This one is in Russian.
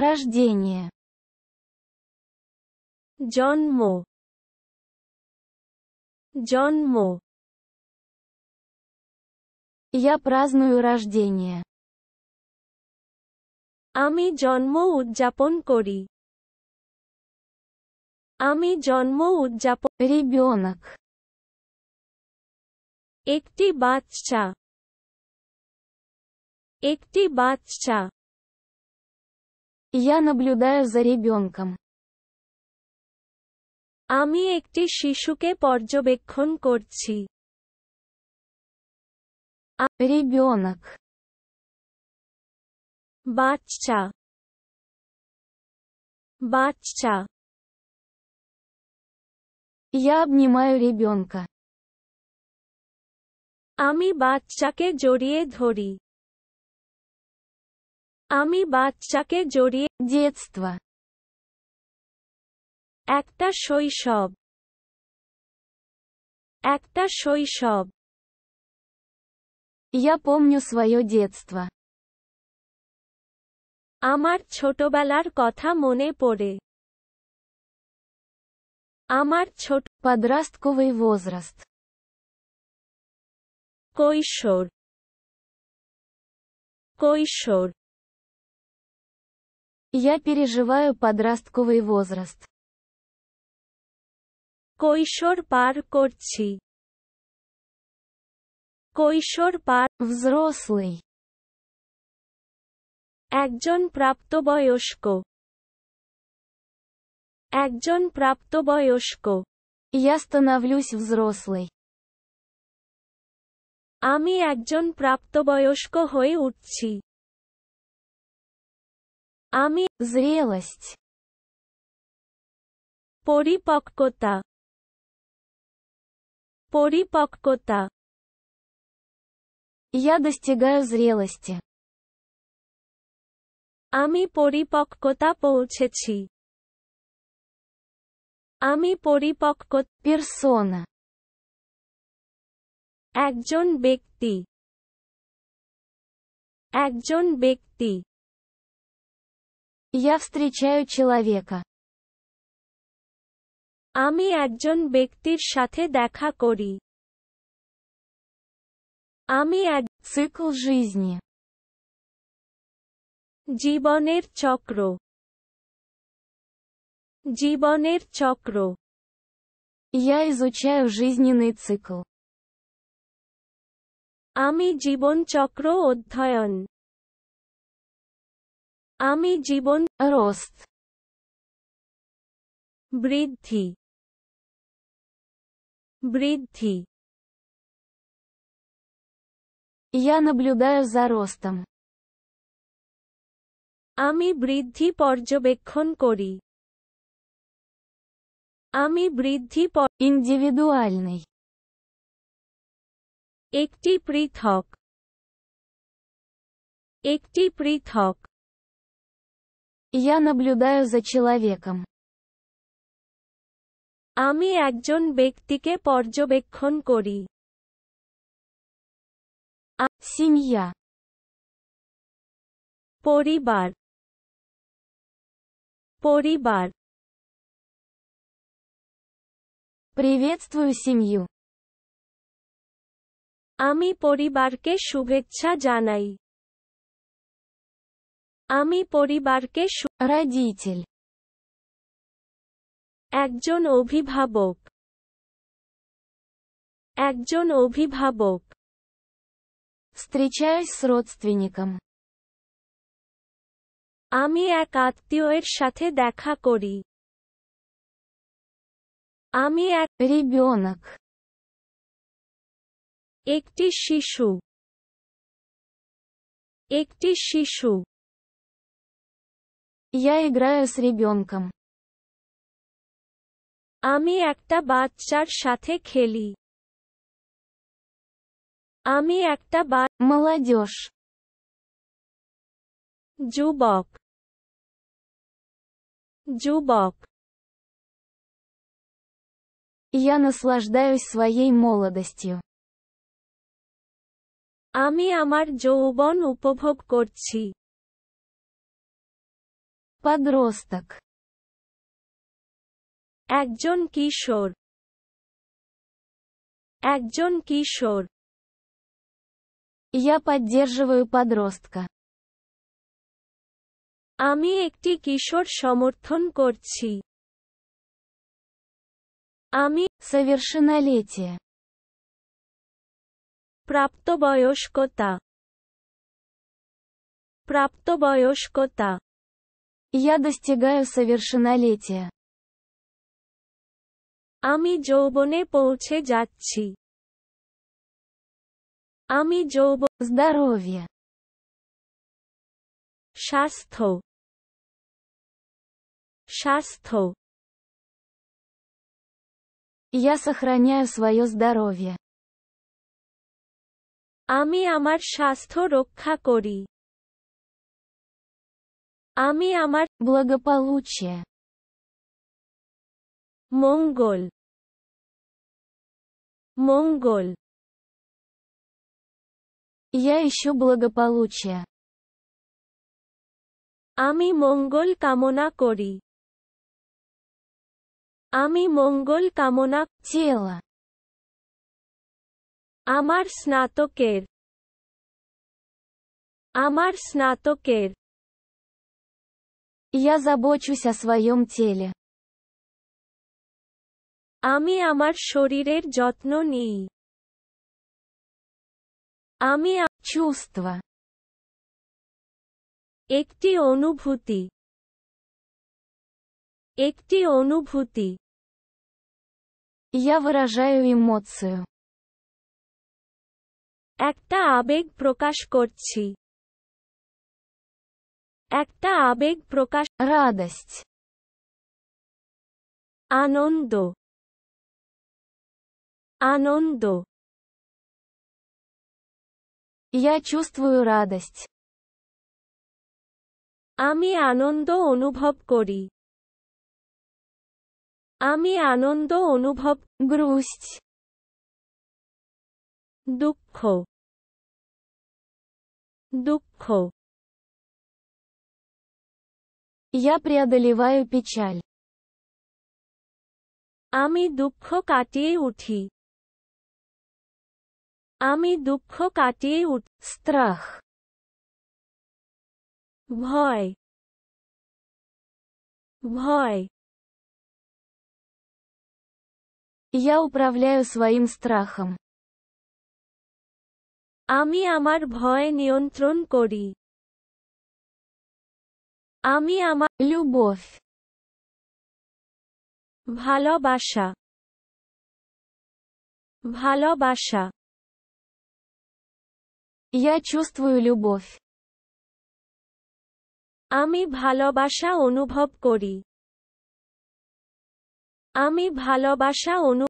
Рождение. Джон Джон Джонмо. Я праздную рождение. Ами Джон আমি জন্ম উদযাপন করি আমি জন্ম উদযাপন ребенок একটি বাচ্চা একটি বাচ্চা я наблюдаю за ребенком. আমি একটি শিশুকে পর্যবেক্ষণ করছি ребенок Батча. Батча. я обнимаю ребенка Ами батчаке জড়িয়ে дхори. আমি বাচ্চাকে জড়িয়ে детство একটা শৈশব একটা শৈশব ইয়া পমনু সয় детство. আমার ছোটবেলার কথা মনে পড়ে আমার ছোট কবি возраст কৈশোর কৈশোর Я переживаю подростковый возраст. Койшор пар করছি Койшор пар взрослый Экджон একজন Экджон একজন প্রাপ্তবয়স্ক Я становлюсь взрослой. экджон একজন প্রাপ্তবয়স্ক хой утчи. আমি зрелость পরিপক্কতা পরিপক্কতা Я достигаю зрелости. আমি পরিপক্কতা পৌঁছেছি আমি পরিপক্ক পেরসোনা একজন ব্যক্তি একজন ব্যক্তি Я встречаю человека. আমি একজন ব্যক্তির সাথে দেখা করি আমি এক цикл жизни জীবনের চক্র জীবনের চক্র Я изучаю жизненный цикл আমি জীবনচক্র অধ্যয়ন আমি জীবন রোস্ত বৃদ্ধি বৃদ্ধি Я наблюдаю за ростом. আমি বৃদ্ধি পর্যবেক্ষণ করি আমি বৃদ্ধি ইন্ডিভিজুয়ালный একটি পৃথক একটি পৃথক Я наблюдаю за человеком. আমি একজন ব্যক্তিকে পর্যবেক্ষণ করি А, семья. পরিবার পরিবার Приветствую семью. আমি পরিবারকে শুভেচ্ছা জানাই আমি পরিবারকে родитель একজন অভিভাবক একজন অভিভাবক встречаюсь আমি এক আত্মীয়ের সাথে দেখা করি আমি এক রিবিওনক একটি শিশু একটি শিশু Я играю с ребенком. Ами একটা বাচ্চার সাথে খেলি Ами একটা বা молодежь যুবক যুবক Я наслаждаюсь своей молодостью. আমি আমার যৌবন উপভোগ করছি Подросток. একজন কিশোর একজন কিশোর Я поддерживаю подростка. আমি একটি কিশোর সমর্থন করছি আমি совершеннолетие প্রাপ্তবয়স্কতা প্রাপ্তবয়স্কতা Я достигаю совершеннолетия. আমি যৌবনে পৌঁছে যাচ্ছি Ами যৌব здоровье Шасто. Шасто. Я сохраняю свое здоровье. Ами амар шасто рокха করি আমি আমার благополучие монгол монгол я ищу благополучие আমি মঙ্গল কামনা করি আমি মঙ্গল কামনা চেলা আমার স্নাতকের আমার স্নাতকের я забочусь о своем теле. আমি আমার শরীরের যত্ন নিই আমি чувства একটি অনুভূতি একটি অনুভূতি Я выражаю эмоцию. একটা আবেগ প্রকাশ করছি একটা আবেগ প্রকাশ радость আনন্দ আনন্দ Я чувствую радость আমি আনন্দ অনুভব করি আমি আনন্দ অনুভব грусть দুঃখ দুঃখ Я преодолеваю печаль. Ами дукхо কাটিয়ে উঠি Ами дукхо কাটিয়ে উঠ страх ভয় ভয় Я управляю своим страхом. Ами আমার ভয় নিয়ন্ত্রণ করি আমি আমার любовь ভালোবাসা ভালোবাসা ইয়া чувствую любовь আমি ভালোবাসা অনুভব করি আমি ভালোবাসা অনু